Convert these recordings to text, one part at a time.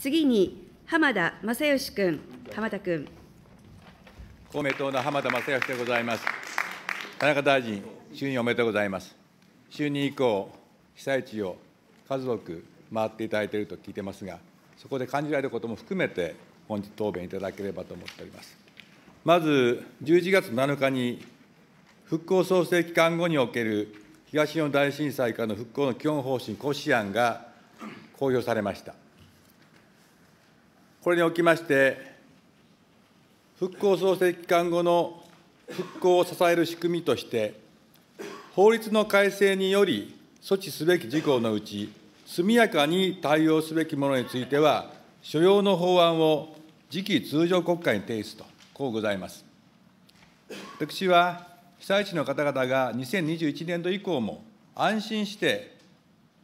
次に浜田正義君、浜田君。公明党の浜田正義でございます。田中大臣、就任おめでとうございます。就任以降、被災地を数多く回っていただいていると聞いてますが、そこで感じられることも含めて、本日答弁いただければと思っております。まず、11月7日に、復興創生期間後における東日本大震災からの復興の基本方針、骨子案が公表されました。これにおきまして、復興創生期間後の復興を支える仕組みとして、法律の改正により措置すべき事項のうち、速やかに対応すべきものについては、所要の法案を次期通常国会に提出と、こうございます。私は被災地の方々が2021年度以降も安心して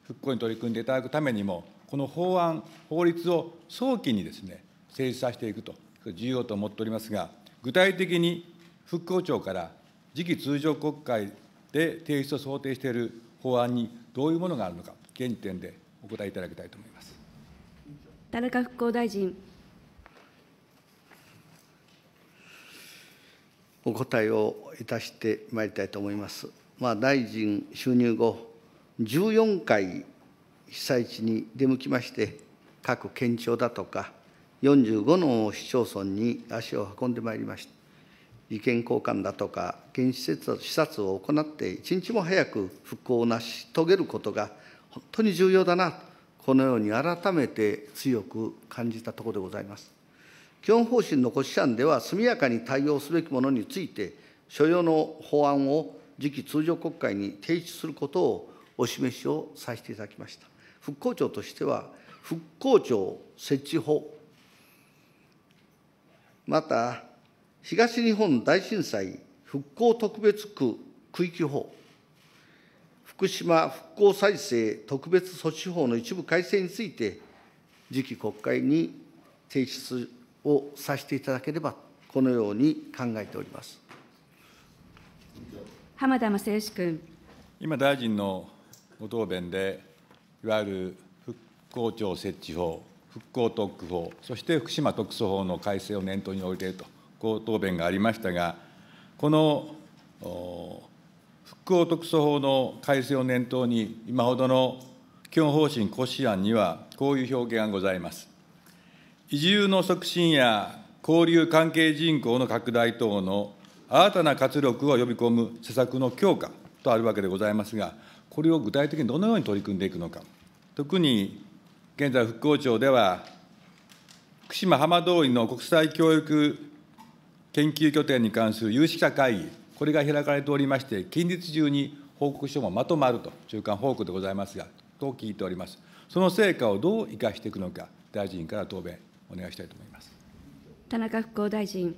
復興に取り組んでいただくためにも、この法案、法律を早期にですね、成立させていくと、重要と思っておりますが、具体的に復興庁から次期通常国会で提出を想定している法案にどういうものがあるのか、現時点でお答えいただきたいと思います田中復興大臣。お答えをいたしてまいりたいと思います。まあ、大臣就任後、14回被災地に出向きまして、各県庁だとか、45の市町村に足を運んでまいりました。意見交換だとか、現地施設視察を行って、一日も早く復興を成し遂げることが本当に重要だな、このように改めて強く感じたところでございます。基本方針の骨子案では、速やかに対応すべきものについて、所要の法案を次期通常国会に提出することをお示しをさせていただきました。復興庁としては復興庁設置法また東日本大震災復興特別区区域法福島復興再生特別措置法の一部改正について次期国会に提出をさせていただければこのように考えております浜田雅義君。今、大臣のご答弁で、いわゆる復興庁設置法、復興特区法、そして福島特措法の改正を念頭に置いていると、こう答弁がありましたが、この復興特措法の改正を念頭に、今ほどの基本方針骨子案には、こういう表現がございます。移住の促進や交流関係人口の拡大等の新たな活力を呼び込む施策の強化とあるわけでございますが、これを具体的にどのように取り組んでいくのか。特に現在、復興庁では、福島浜通りの国際教育研究拠点に関する有識者会議、これが開かれておりまして、近日中に報告書もまとまると、中間報告でございますが、と聞いております。その成果をどう生かしていくのか、大臣から答弁、お願いしたいと思います田中復興大臣。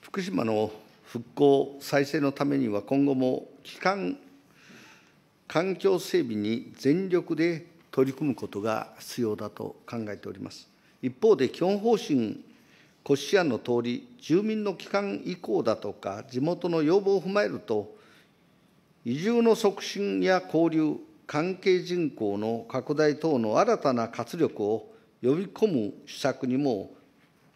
福島の復興再生のためには、今後も基幹環境整備に全力で取り組むことが必要だと考えております。一方で基本方針骨子案の通り、住民の帰還意向だとか、地元の要望を踏まえると、移住の促進や交流、関係人口の拡大等の新たな活力を呼び込む施策にも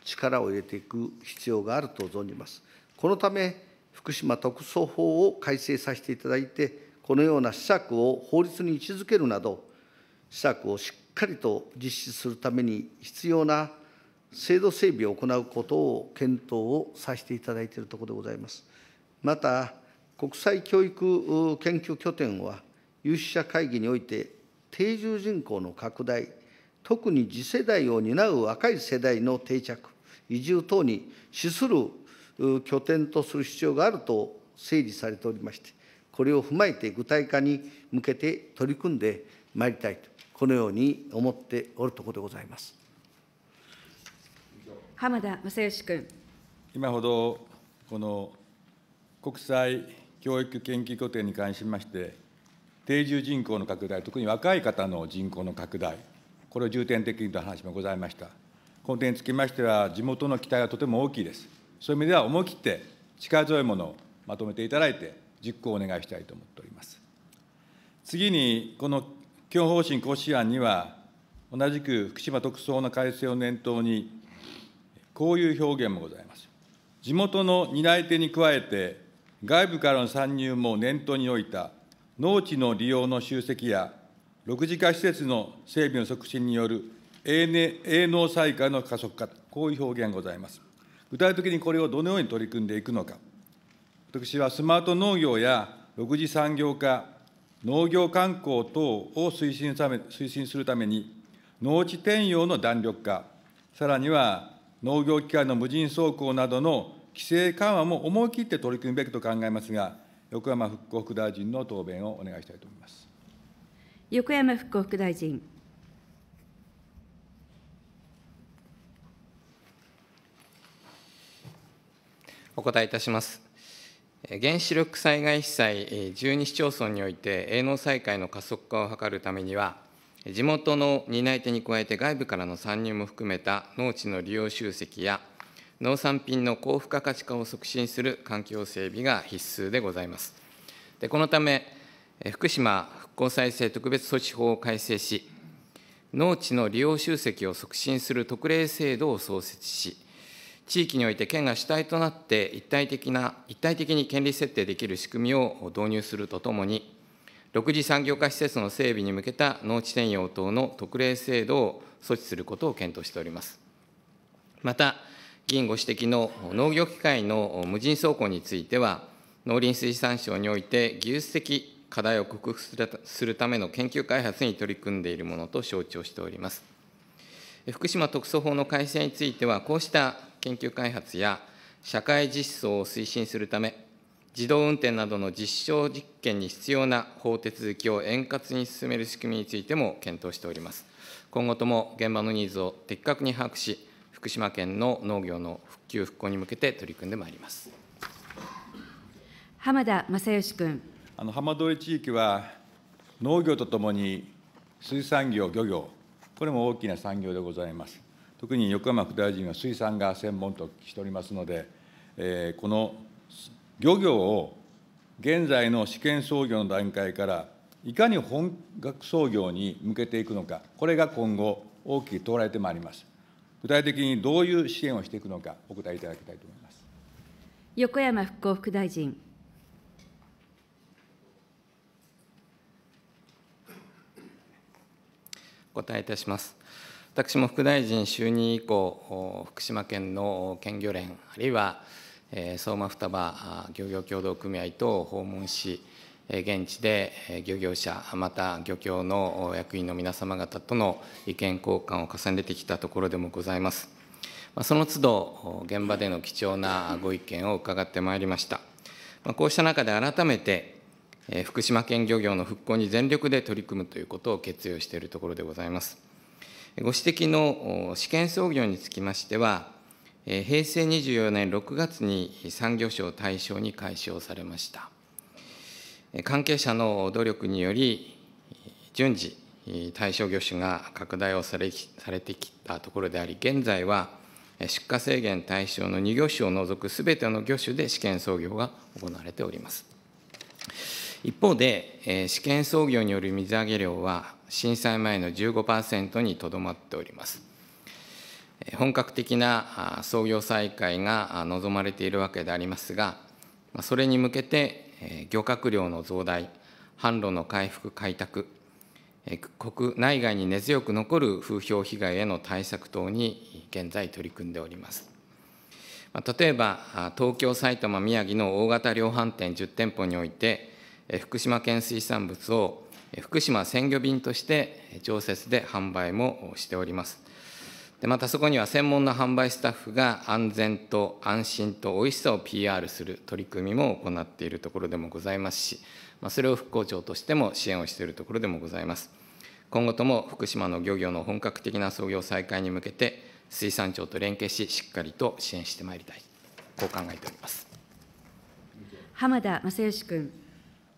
力を入れていく必要があると存じます。このため、福島特措法を改正させていただいて、このような施策を法律に位置づけるなど、施策をしっかりと実施するために必要な制度整備を行うことを検討をさせていただいているところでございます。また、国際教育研究拠点は、有識者会議において、定住人口の拡大、特に次世代を担う若い世代の定着、移住等に資する拠点とする必要があると整理されておりまして、これを踏まえて具体化に向けて取り組んでまいりたいと、このように思っておるところでございます。浜田正義君。今ほど、この国際教育研究拠点に関しまして、定住人口の拡大、特に若い方の人口の拡大、これを重点的にという話もございました。この点につきましては、地元の期待はとても大きいです。そういう意味では、思い切って力強いものをまとめていただいて、実行をお願いしたいと思っております。次に、この基本方針行使案には、同じく福島特措の改正を念頭に、こういう表現もございます。地元の担い手に加えて、外部からの参入も念頭に置いた農地の利用の集積や、6次化施設の整備の促進による営農再開の加速化、こういう表現がございます。具体的にこれをどのように取り組んでいくのか。私はスマート農業や六次産業化、農業観光等を推進め推進するために、農地転用の弾力化、さらには農業機械の無人走行などの規制緩和も思い切って取り組むべきと考えますが、横山復興副大臣の答弁をお願いしたいと思います横山復興副大臣。お答えいたします。原子力災害被災12市町村において営農再開の加速化を図るためには、地元の担い手に加えて外部からの参入も含めた農地の利用集積や農産品の高付加価値化を促進する環境整備が必須でございます。でこのため、福島復興再生特別措置法を改正し、農地の利用集積を促進する特例制度を創設し、地域において県が主体となって一体的な、一体的に権利設定できる仕組みを導入するとともに、6次産業化施設の整備に向けた農地転用等の特例制度を措置することを検討しております。また、議員ご指摘の農業機械の無人走行については、農林水産省において技術的課題を克服するための研究開発に取り組んでいるものと承知をしております。福島特措法の改正については、こうした研究開発や社会実装を推進するため、自動運転などの実証実験に必要な法手続きを円滑に進める仕組みについても検討しております。今後とも現場のニーズを的確に把握し、福島県の農業の復旧・復興に向けて取り組んでまいります。浜田正義君。あの浜通り地域は農業とともに水産業、漁業、これも大きな産業でございます。特に横山副大臣は水産が専門としておりますので、えー、この漁業を現在の試験操業の段階から、いかに本格操業に向けていくのか、これが今後、大きく問われてまいります。具体的にどういう支援をしていくのか、お答えいただきたいと思います横山復興副大臣。お答えいたします。私も副大臣就任以降、福島県の県漁連、あるいは相馬双葉漁業協同組合等を訪問し、現地で漁業者、また漁協の役員の皆様方との意見交換を重ねてきたところでもございます。その都度、現場での貴重なご意見を伺ってまいりました。こうした中で改めて、福島県漁業の復興に全力で取り組むということを決意をしているところでございます。ご指摘の試験操業につきましては、平成24年6月に産業省対象に開始をされました。関係者の努力により、順次、対象業種が拡大をされされてきたところであり、現在は出荷制限対象の2業種を除くすべての業種で試験操業が行われております。一方で、試験操業による水揚げ量は、震災前の15%にとどまっております。本格的な操業再開が望まれているわけでありますが、それに向けて漁獲量の増大、販路の回復・開拓、国内外に根強く残る風評被害への対策等に現在取り組んでおります。例えば、東京、埼玉、宮城の大型量販店10店舗において、福島県水産物を福島鮮魚便として常設で販売もしております。でまたそこには専門の販売スタッフが安全と安心と美味しさを PR する取り組みも行っているところでもございますし、まあ、それを復興庁としても支援をしているところでもございます。今後とも福島の漁業の本格的な操業再開に向けて、水産庁と連携し、しっかりと支援してまいりたい、こう考えております浜田正義君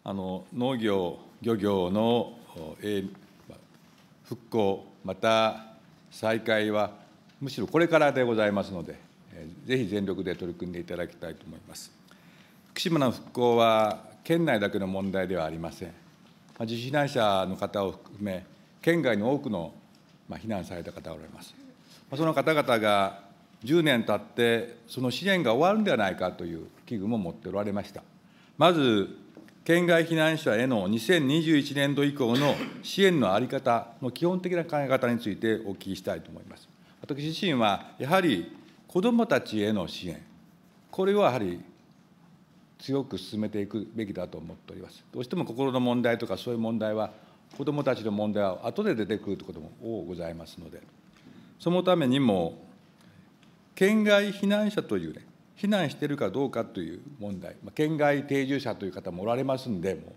あの農業漁業の復興、また再開は、むしろこれからでございますので、ぜひ全力で取り組んでいただきたいと思います。福島の復興は、県内だけの問題ではありません。自主避難者の方を含め、県外の多くの避難された方がおられます。その方々が10年経って、その支援が終わるんではないかという危惧も持っておられました。まず県外避難者への2021年度以降の支援の在り方の基本的な考え方についてお聞きしたいと思います。私自身は、やはり子どもたちへの支援、これはやはり強く進めていくべきだと思っております。どうしても心の問題とかそういう問題は、子どもたちの問題は後で出てくるということも多ございますので、そのためにも、県外避難者というね、避難しているかどうかという問題、県外定住者という方もおられますんで、も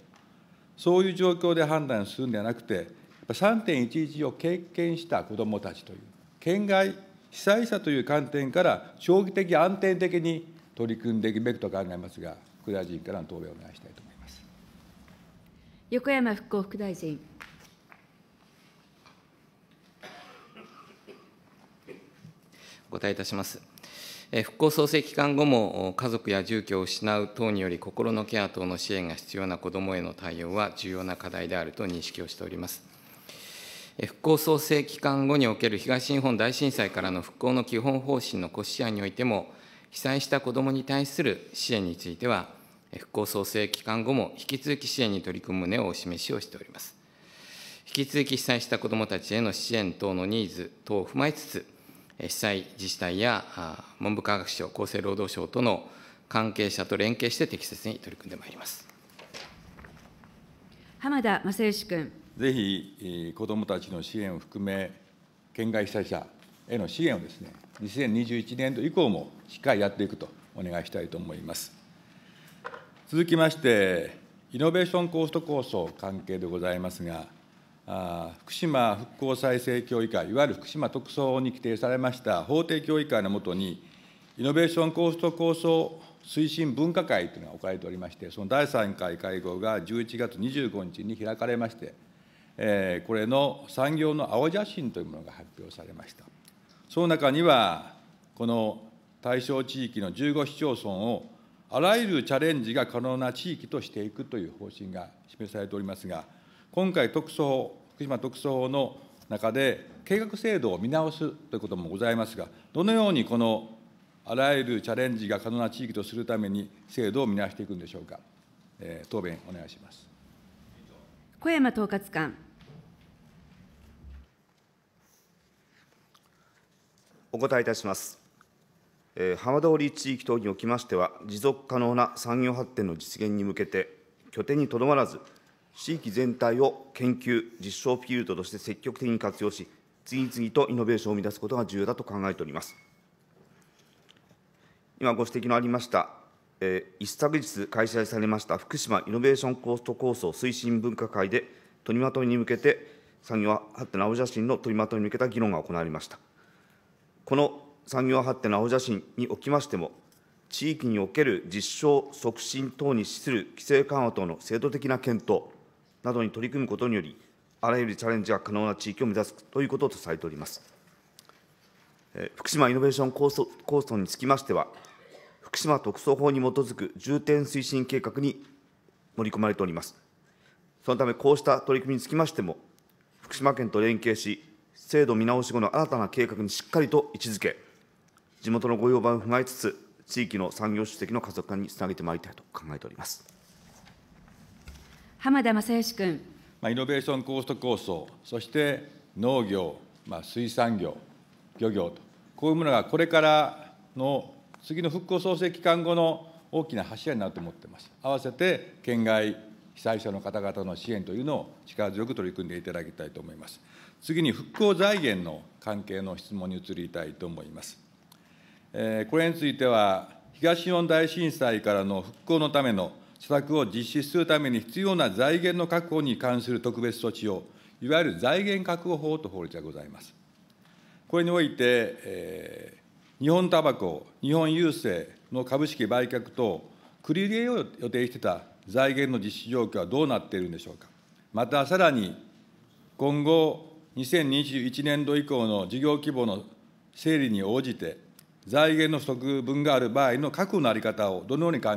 そういう状況で判断するんではなくて、3.11を経験した子どもたちという、県外被災者という観点から長期的、安定的に取り組んでいくべきと考えますが、副大臣からの答弁をお願いしたいと思います横山復興副大臣。お答えいたします。復興創生期間後も家族や住居を失う等により心のケア等の支援が必要な子どもへの対応は重要な課題であると認識をしております。復興創生期間後における東日本大震災からの復興の基本方針の骨子案においても、被災した子どもに対する支援については、復興創生期間後も引き続き支援に取り組む旨をお示しをしております。引き続き被災した子どもたちへの支援等のニーズ等を踏まえつつ、被災自治体や文部科学省、厚生労働省との関係者と連携して適切に取り組んでまいります浜田正義君。ぜひ、子どもたちの支援を含め、県外被災者への支援をですね、2021年度以降もしっかりやっていくとお願いしたいと思います。続きまして、イノベーションコスト構想関係でございますが、福島復興再生協議会、いわゆる福島特措に規定されました法定協議会の下に、イノベーションコースト構想推進分科会というのが置かれておりまして、その第3回会合が11月25日に開かれまして、えー、これの産業の青写真というものが発表されました。その中には、この対象地域の15市町村を、あらゆるチャレンジが可能な地域としていくという方針が示されておりますが、今回、特措法、福島特措法の中で、計画制度を見直すということもございますが、どのようにこのあらゆるチャレンジが可能な地域とするために、制度を見直していくんでしょうか、えー、答弁お願いします小山統括官。お答えいたします。浜通り地域等におきましては、持続可能な産業発展の実現に向けて、拠点にとどまらず、地域全体を研究、実証フィールドとして積極的に活用し、次々とイノベーションを生み出すことが重要だと考えております。今ご指摘のありました、えー、一昨日開催されました福島イノベーションコスト構想推進分科会で、取りまとめに向けて、産業発展青写真の取りまとめに向けた議論が行われました。この産業発展の青写真におきましても、地域における実証促進等に資する規制緩和等の制度的な検討、などに取り組むことにより、あらゆるチャレンジが可能な地域を目指すということとされております。福島イノベーション構想構想につきましては、福島特措法に基づく重点推進計画に盛り込まれております。そのため、こうした取り組みにつきましても、福島県と連携し、制度見直し後の新たな計画にしっかりと位置づけ、地元のご要望を踏まえつつ、地域の産業主席の加速化につなげてまいりたいと考えております。浜田正義君。まあ、イノベーションコースト構想、そして農業、まあ、水産業、漁業と、こういうものがこれからの次の復興創生期間後の大きな柱になると思っています。合わせて県外被災者の方々の支援というのを力強く取り組んでいただきたいと思います。次に復興財源の関係の質問に移りたいと思います。えー、これについては、東日本大震災からの復興のための施策を実施するために必要な財源の確保に関する特別措置を、いわゆる財源確保法と法律がございます。これにおいて、えー、日本タバコ、日本郵政の株式売却等、繰り入れを予定してた財源の実施状況はどうなっているんでしょうか。またさらに、今後、2021年度以降の事業規模の整理に応じて、財源の不足分がある場合の確保の在り方をどのように考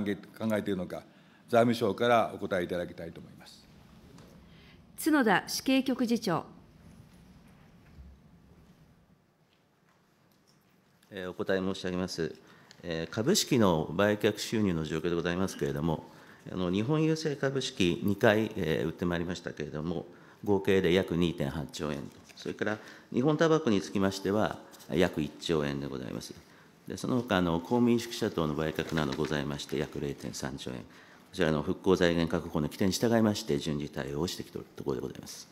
えているのか、財務省からお答えいただきたいと思います角田死刑局次長。お答え申し上げます。株式の売却収入の状況でございますけれども、あの日本郵政株式2回売ってまいりましたけれども、合計で約2.8兆円、それから日本タバコにつきましては、約1兆円でございます。でその他の公務員宿舎等の売却などございまして、約0.3兆円。こちらの復興財源確保の規定に従いまして、順次対応をしてきているところでございます。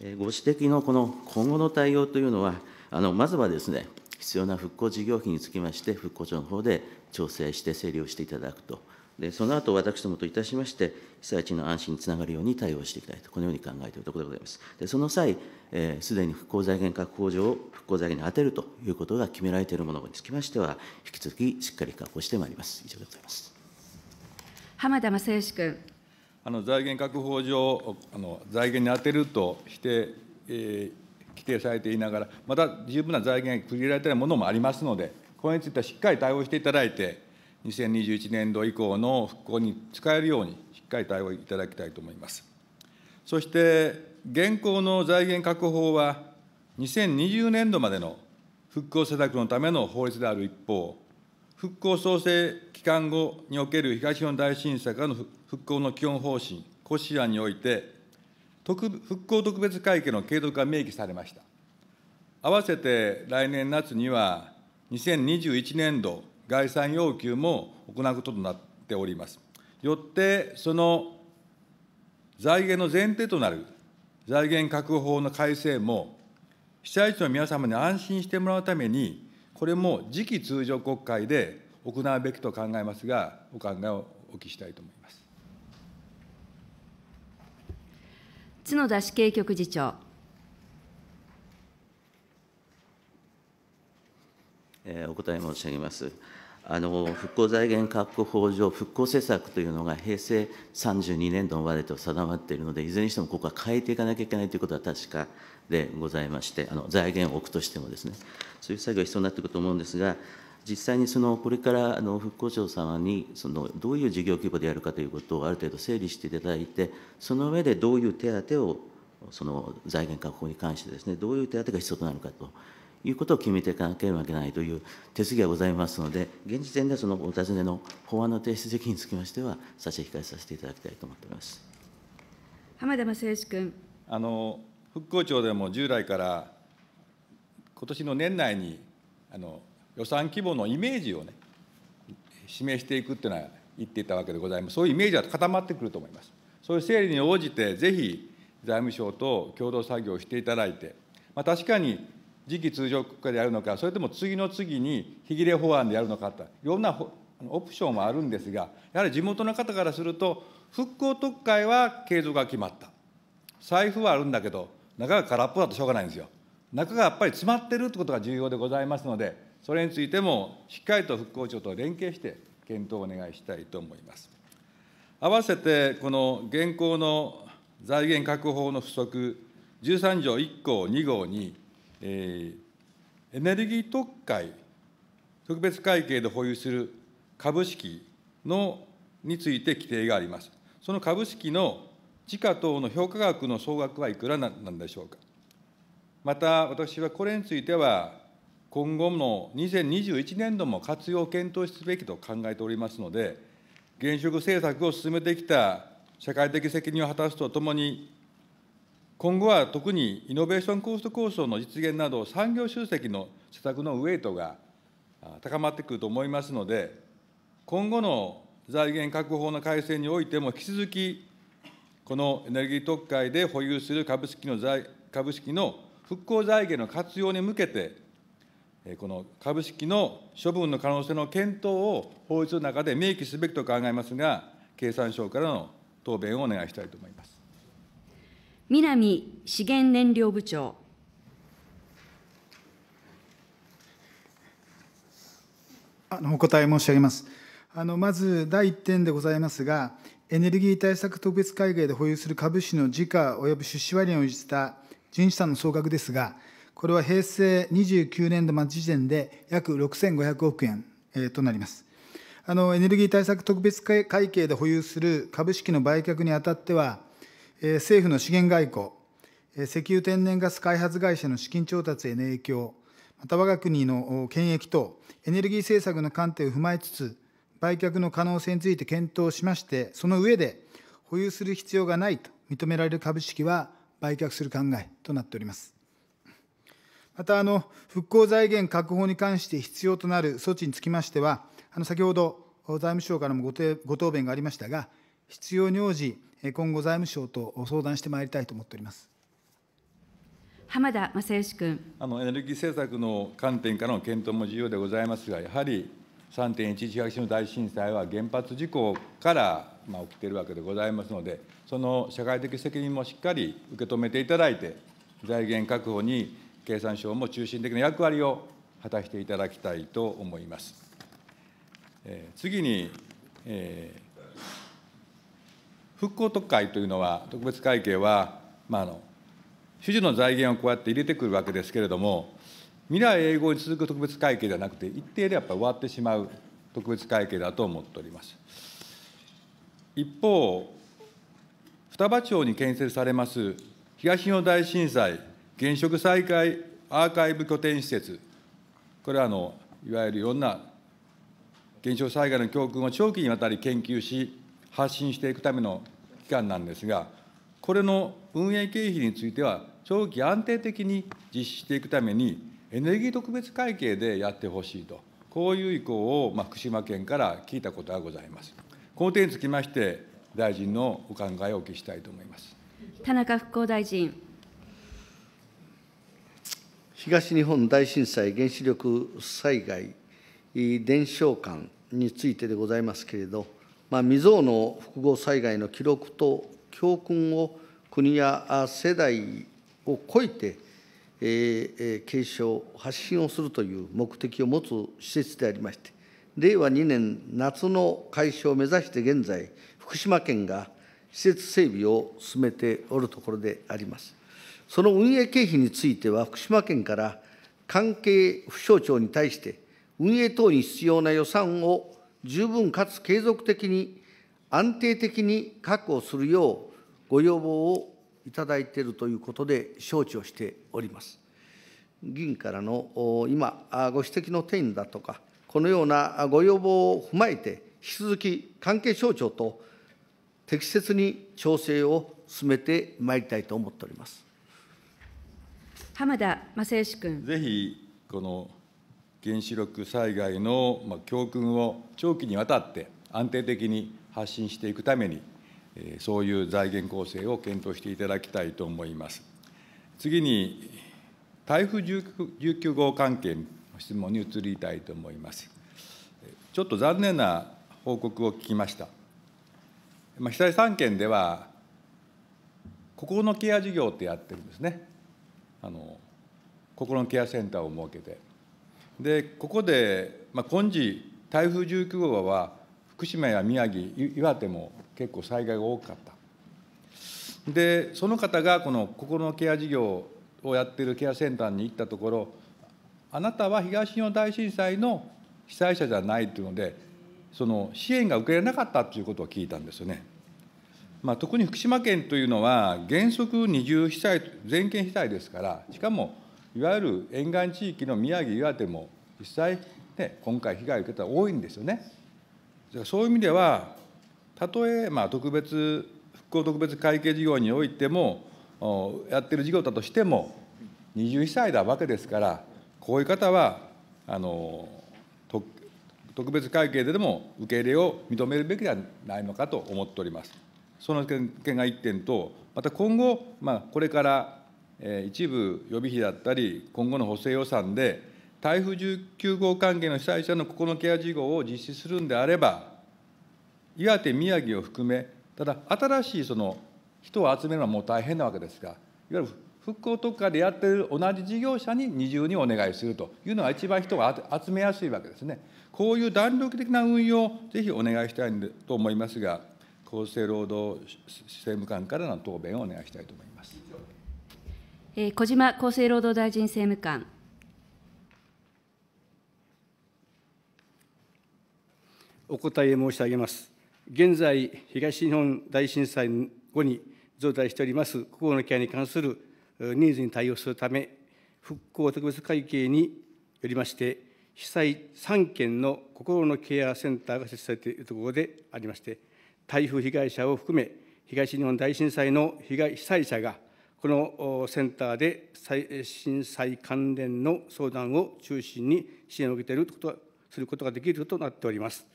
ご指摘のこの今後の対応というのは、あのまずはですね、必要な復興事業費につきまして、復興庁の方で調整して整理をしていただくと、でその後私どもといたしまして、被災地の安心につながるように対応していきたいと、このように考えているところでございます。でその際、す、えー、で、に復興財源確保上を復興財源に充てるということが決められているものにつきましては、引き続きしっかり確保してまいります。以上でございます。浜田正功君。あの財源確保上あの、財源に充てるとして、えー、規定されていながら、また十分な財源が区切られているものもありますので、これについてはしっかり対応していただいて、2021年度以降の復興に使えるように、しっかり対応いただきたいと思います。そして、現行の財源確保は、2020年度までの復興施策のための法律である一方、復興創生期間後における東日本大震災からの復興の基本方針、骨子案において、復興特別会計の継続が明記されました。合わせて来年夏には、2021年度概算要求も行うこととなっております。よって、その財源の前提となる財源確保法の改正も、被災地の皆様に安心してもらうために、これも次期通常国会で行うべきと考えますが、お考えをお聞きしたいと思います角田死刑局次長。えお答え申し上げます。あの復興財源確保法上、復興政策というのが平成32年度までと定まっているので、いずれにしてもここは変えていかなきゃいけないということは確かでございまして、あの財源を置くとしてもですね、そういう作業が必要になってくると思うんですが、実際にそのこれからあの復興庁様にそのどういう事業規模でやるかということをある程度整理していただいて、その上でどういう手当をその財源確保に関してですね、どういう手当が必要となるかということを決めていかなければいけないという手続きがございますので、現時点でそのお尋ねの法案の提出責任につきましては、差し控えさせていただきたいと思っております浜田正義君。あの復興庁でも従来から、今年の年内にあの予算規模のイメージをね、示していくっていうのは言っていたわけでございます、そういうイメージは固まってくると思います。そういう整理に応じて、ぜひ財務省と共同作業をしていただいて、まあ、確かに次期通常国会でやるのか、それとも次の次に日切れ法案でやるのかと、いろんなオプションはあるんですが、やはり地元の方からすると、復興特会は継続が決まった、財布はあるんだけど、中が空っぽだとしょうがないんですよ。中がやっぱり詰まってるってことが重要でございますので、それについてもしっかりと復興庁と連携して、検討をお願いしたいと思います。合わせて、この現行の財源確保法の不足、13条1項2号に、エネルギー特会特別会計で保有する株式のについて規定があります。その株式の時価等の評価額の総額はいくらなんでしょうか。また、私はこれについては、今後の2021年度も活用を検討すべきと考えておりますので、現職政策を進めてきた社会的責任を果たすとともに、今後は特にイノベーションコスト構想の実現など、産業集積の施策のウェイトが高まってくると思いますので、今後の財源確保の改正においても、引き続き、このエネルギー特会で保有する株式の財株式の復興財源の活用に向けて、この株式の処分の可能性の検討を法律の中で明記すべきと考えますが、経産省からの答弁をお願いしたいと思います。南資源燃料部長、あのお答え申し上げます。あのまず第1点でございますが、エネルギー対策特別会計で保有する株式の時価及び出資割合を応じた純資産の総額ですが、これは平成29年度末時点で約6500億円、えー、となります。あのエネルギー対策特別会計で保有する株式の売却にあたっては、政府の資源外交、石油天然ガス開発会社の資金調達への影響、また我が国の権益等、エネルギー政策の観点を踏まえつつ、売却の可能性について検討しまして、その上で、保有する必要がないと認められる株式は売却する考えとなっております。また、あの復興財源確保に関して必要となる措置につきましては、あの先ほど財務省からもごご答弁がありましたが、必要に応じ、今後、財務省と相談してまいりたいと思っております浜田正義君あのエネルギー政策の観点からの検討も重要でございますが、やはり3.11東の大震災は原発事故からまあ起きているわけでございますので、その社会的責任もしっかり受け止めていただいて、財源確保に経産省も中心的な役割を果たしていただきたいと思います。えー、次に、えー復興特会というのは、特別会計は、まあ、あの主需の財源をこうやって入れてくるわけですけれども、未来永劫に続く特別会計ではなくて、一定でやっぱり終わってしまう特別会計だと思っております。一方、双葉町に建設されます東日本大震災原職再開アーカイブ拠点施設、これはあのいわゆるいろんな現象災害の教訓を長期にわたり研究し、発信していくための期間なんですが、これの運営経費については、長期安定的に実施していくために、エネルギー特別会計でやってほしいと、こういう意向を、まあ、福島県から聞いたことがございます。この点につきまして、大臣のお考えをお聞きしたいと思います田中復興大臣。東日本大震災原子力災害伝承館についてでございますけれど、まあ、未曾有の複合災害の記録と教訓を国や世代を超えて、えー、継承、発信をするという目的を持つ施設でありまして、令和2年夏の開始を目指して現在、福島県が施設整備を進めておるところであります。その運営経費については、福島県から関係府省庁に対して、運営等に必要な予算を十分かつ継続的に安定的に確保するようご要望をいただいているということで承知をしております。議員からの今、ご指摘の点だとか、このようなご要望を踏まえて、引き続き関係省庁と適切に調整を進めてまいりたいと思っております浜田正義君。ぜひこの原子力災害の教訓を長期にわたって安定的に発信していくために、そういう財源構成を検討していただきたいと思います。次に、台風 19, 号関係の質問に移りたいと思います。ちょっと残念な報告を聞きました。まあ、被災3県では、心のケア事業ってやってるんですね。あの心のケアセンターを設けてでここで、まあ、今時、台風19号は福島や宮城、岩手も結構災害が多かった。で、その方がこの心のケア事業をやっているケアセンターに行ったところ、あなたは東日本大震災の被災者じゃないというので、その支援が受けられなかったということを聞いたんですよね。まあ、特に福島県というのは、原則二重被災、全県被災ですから、しかもいわゆる沿岸地域の宮城、岩手も実際、ね、今回被害を受けた多いんですよね。そういう意味では、たとえ、まあ、特別復興特別会計事業においても、やっている事業だとしても、21歳だわけですから、こういう方は、あの特別会計ででも受け入れを認めるべきではないのかと思っております。その点が1点と、また今後、まあ、これから一部予備費だったり、今後の補正予算で、台風19号関係の被災者のここのケア事業を実施するんであれば、岩手、宮城を含め、ただ、新しいその人を集めるのはもう大変なわけですが、いわゆる復興特化でやっている同じ事業者に二重にお願いするというのが一番人が集めやすいわけですね。こういう弾力的な運用をぜひお願いしたいと思いますが、厚生労働政務官からの答弁をお願いしたいと思います。小島厚生労働大臣政務官。お答え申し上げます。現在、東日本大震災後に増大しております、心のケアに関するニーズに対応するため、復興特別会計によりまして、被災3県の心のケアセンターが設置されているところでありまして、台風被害者を含め、東日本大震災の被害被災者がこのセンターで震災関連の相談を中心に支援を受けていることはすることができるとなっております。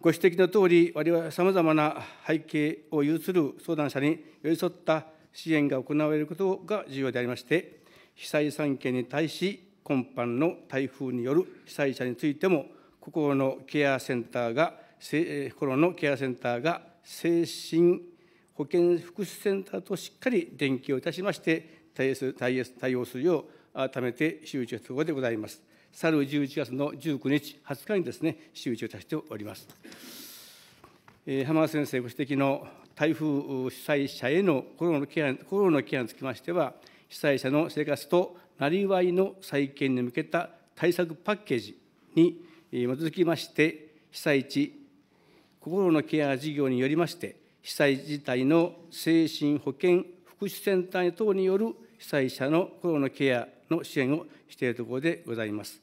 ご指摘のとおり、我々はさまざまな背景を有する相談者に寄り添った支援が行われることが重要でありまして、被災3県に対し、今般の台風による被災者についても、心のケアセンターが、心のケアセンターが精神保健福祉センターとしっかり連携をいたしまして、対応する対応対応するよう、改めて周知をしたところでございます。去る11月の19日、20日にですね、周知をいたしております。えー、浜田先生ご指摘の台風被災者への心のケア心のケアにつきましては、被災者の生活となりわいの再建に向けた対策パッケージに基づきまして、被災地、心のケア事業によりまして、被災自体の精神保健福祉センター等による被災者の心のケアの支援をしているところでございます。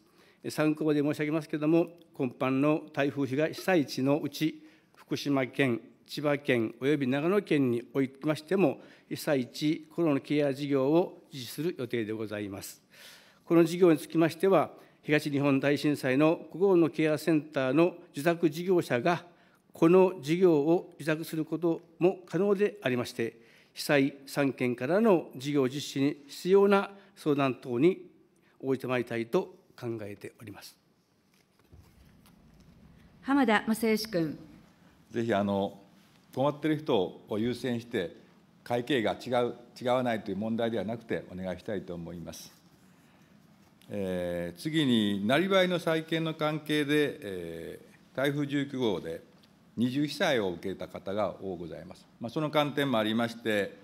参考で申し上げますけれども、今般の台風被害被災地のうち、福島県、千葉県および長野県におきましても、被災地心のケア事業を実施する予定でございます。この事業につきましては、東日本大震災の心のケアセンターの受託事業者がこの事業を委託することも可能でありまして、被災3県からの事業実施に必要な相談等に応じてまいりたいと考えております浜田正義君。ぜひあの困っている人を優先して、会計が違う、違わないという問題ではなくて、お願いしたいと思います。えー、次に、なりわいの再建の関係で、えー、台風19号で二重被災を受けた方が多ございます。まあ、その観点もありまして、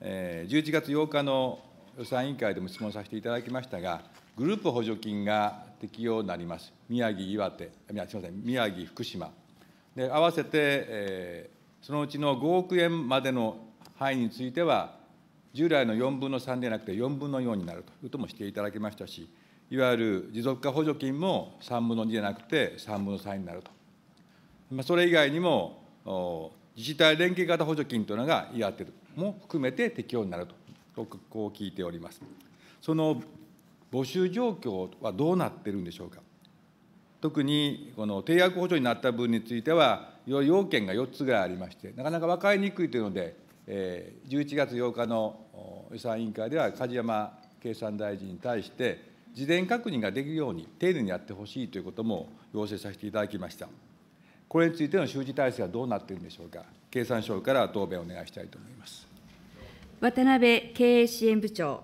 え11月8日の予算委員会でも質問させていただきましたが、グループ補助金が適用になります。宮城、岩手、すみません、宮城、福島。で、合わせて、えー、そのうちの5億円までの範囲については、従来の4分の3ではなくて4分の4になるということもしていただきましたし、いわゆる持続化補助金も3分の2ではなくて3分の3になるとそれ以外にも、自治体連携型補助金というのが e r てるも含めて適用になると、こう聞いております。その募集状況はどうなってるんでしょうか。特にこの定額補助になった分については、要件が4つぐらいありまして、なかなか分かりにくいというので、え11月8日の予算委員会では、梶山経産大臣に対して、事前確認ができるように、丁寧にやってほしいということも要請させていただきました。これについての周知体制はどうなっているんでしょうか、経産省から答弁をお願いしたいと思います渡辺経営支援部長。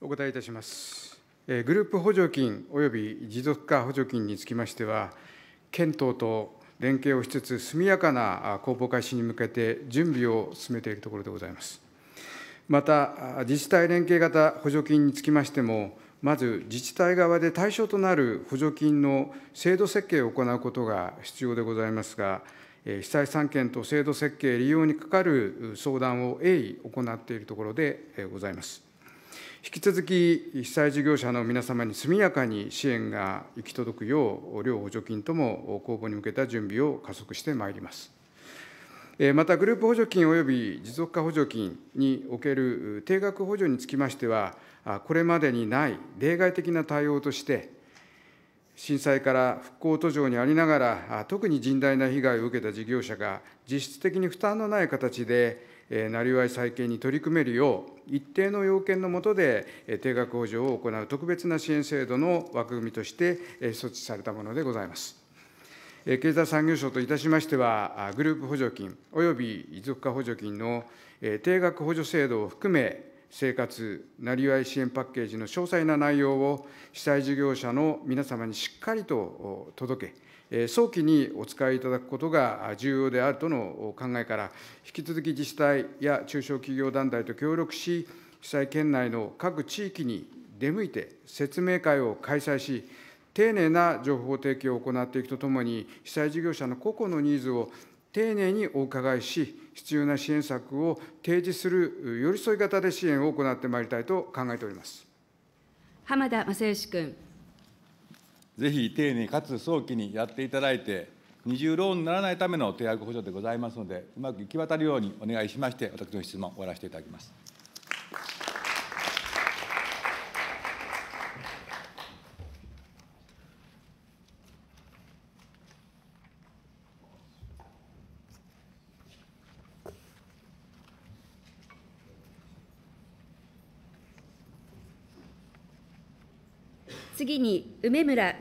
お答えいたします。グループ補助金および持続化補助金につきましては、県等と連携をしつつ、速やかな公募開始に向けて準備を進めているところでございます。また、自治体連携型補助金につきましても、まず自治体側で対象となる補助金の制度設計を行うことが必要でございますが、被災産権と制度設計、利用にかかる相談を鋭意行っているところでございます。引き続き、被災事業者の皆様に速やかに支援が行き届くよう、両補助金とも公募に向けた準備を加速してまいります。また、グループ補助金および持続化補助金における定額補助につきましては、これまでにない例外的な対応として、震災から復興途上にありながら、特に甚大な被害を受けた事業者が、実質的に負担のない形で、なりわい再建に取り組めるよう、一定の要件の下で定額補助を行う特別な支援制度の枠組みとして措置されたものでございます。経済産業省といたしましては、グループ補助金および持続化補助金の定額補助制度を含め、生活、なりわい支援パッケージの詳細な内容を、被災事業者の皆様にしっかりと届け、早期にお使いいただくことが重要であるとの考えから、引き続き自治体や中小企業団体と協力し、被災県内の各地域に出向いて説明会を開催し、丁寧な情報提供を行っていくとともに、被災事業者の個々のニーズを丁寧にお伺いし、必要な支援策を提示する寄り添い型で支援を行ってまいりたいと考えております浜田正義君。ぜひ丁寧かつ早期にやっていただいて、二重ローンにならないための定額補助でございますので、うまく行き渡るようにお願いしまして、私の質問を終わらせていただきます。次に梅村